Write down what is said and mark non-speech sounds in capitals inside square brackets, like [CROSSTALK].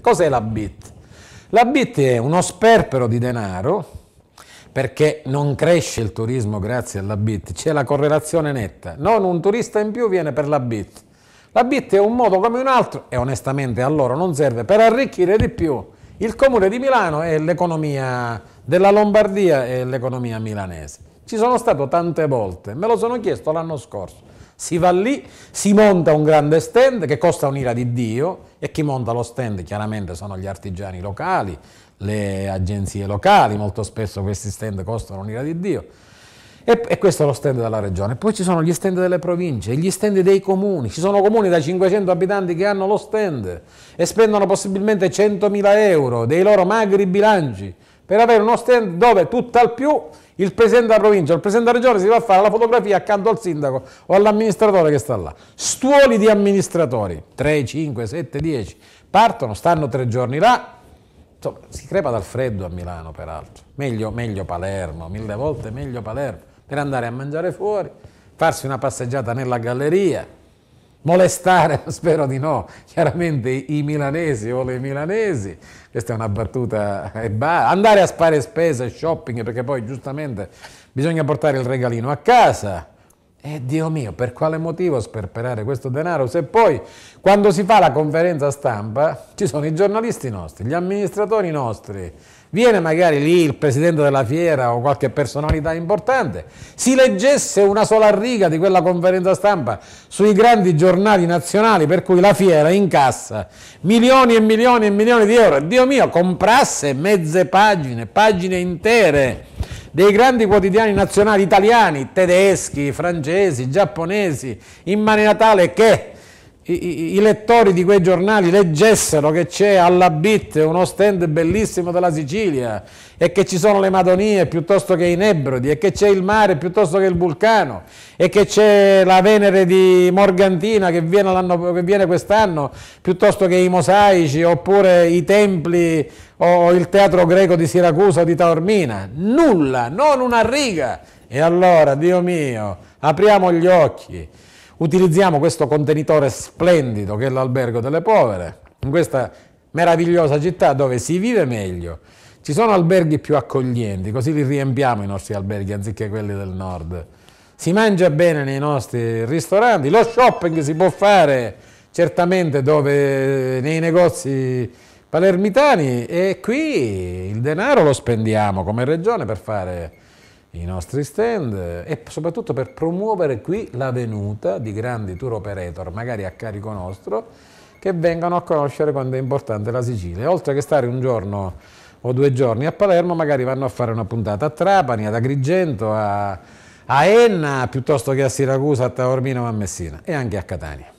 Cos'è la BIT? La BIT è uno sperpero di denaro perché non cresce il turismo grazie alla BIT, c'è la correlazione netta, non un turista in più viene per la BIT. La BIT è un modo come un altro e onestamente a loro non serve per arricchire di più il comune di Milano e l'economia della Lombardia e l'economia milanese. Ci sono stato tante volte, me lo sono chiesto l'anno scorso. Si va lì, si monta un grande stand che costa un'ira di Dio e chi monta lo stand chiaramente sono gli artigiani locali, le agenzie locali, molto spesso questi stand costano un'ira di Dio. E, e, questo è lo stand della regione. Poi ci sono gli stand delle province, gli stand dei comuni. Ci sono comuni da 500 abitanti che hanno lo stand e spendono possibilmente 100.000 euro dei loro magri bilanci per avere uno stand dove tutt'al più il presidente della provincia, il presidente della regione si va a fare la fotografia accanto al sindaco o all'amministratore che sta là. Stuoli di amministratori, 3, 5, 7, 10, partono, stanno tre giorni là, insomma, si crepa dal freddo a Milano peraltro, meglio, meglio Palermo, mille volte meglio Palermo, per andare a mangiare fuori, farsi una passeggiata nella galleria, molestare, [LAUGHS] spero di no, chiaramente i milanesi o le milanesi, questa è una battuta, e eh, basta, andare a spare spese, shopping, perché poi giustamente bisogna portare il regalino a casa, e eh, Dio mio, per quale motivo sperperare questo denaro se poi quando si fa la conferenza stampa ci sono i giornalisti nostri, gli amministratori nostri, viene magari lì il presidente della fiera o qualche personalità importante, si leggesse una sola riga di quella conferenza stampa sui grandi giornali nazionali per cui la fiera incassa milioni e milioni e milioni di euro, Dio mio, comprasse mezze pagine, pagine intere dei grandi quotidiani nazionali italiani, tedeschi, francesi, giapponesi, in maniera tale che i, i, lettori di quei giornali leggessero che c'è alla BIT uno stand bellissimo della Sicilia e che ci sono le Madonie piuttosto che i Nebrodi e che c'è il mare piuttosto che il vulcano e che c'è la Venere di Morgantina che viene, viene quest'anno piuttosto che i mosaici oppure i templi o il teatro greco di Siracusa o di Taormina. Nulla, non una riga. E allora, Dio mio, apriamo gli occhi utilizziamo questo contenitore splendido che è l'albergo delle povere, in questa meravigliosa città dove si vive meglio. Ci sono alberghi più accoglienti, così li riempiamo i nostri alberghi anziché quelli del nord. Si mangia bene nei nostri ristoranti, lo shopping si può fare certamente dove nei negozi palermitani e qui il denaro lo spendiamo come regione per fare i nostri stand e soprattutto per promuovere qui la venuta di grandi tour operator, magari a carico nostro, che vengano a conoscere quando è importante la Sicilia. Oltre che stare un giorno o due giorni a Palermo, magari vanno a fare una puntata a Trapani, ad Agrigento, a, a Enna, piuttosto che a Siracusa, a Taormina o a Messina e anche a Catania.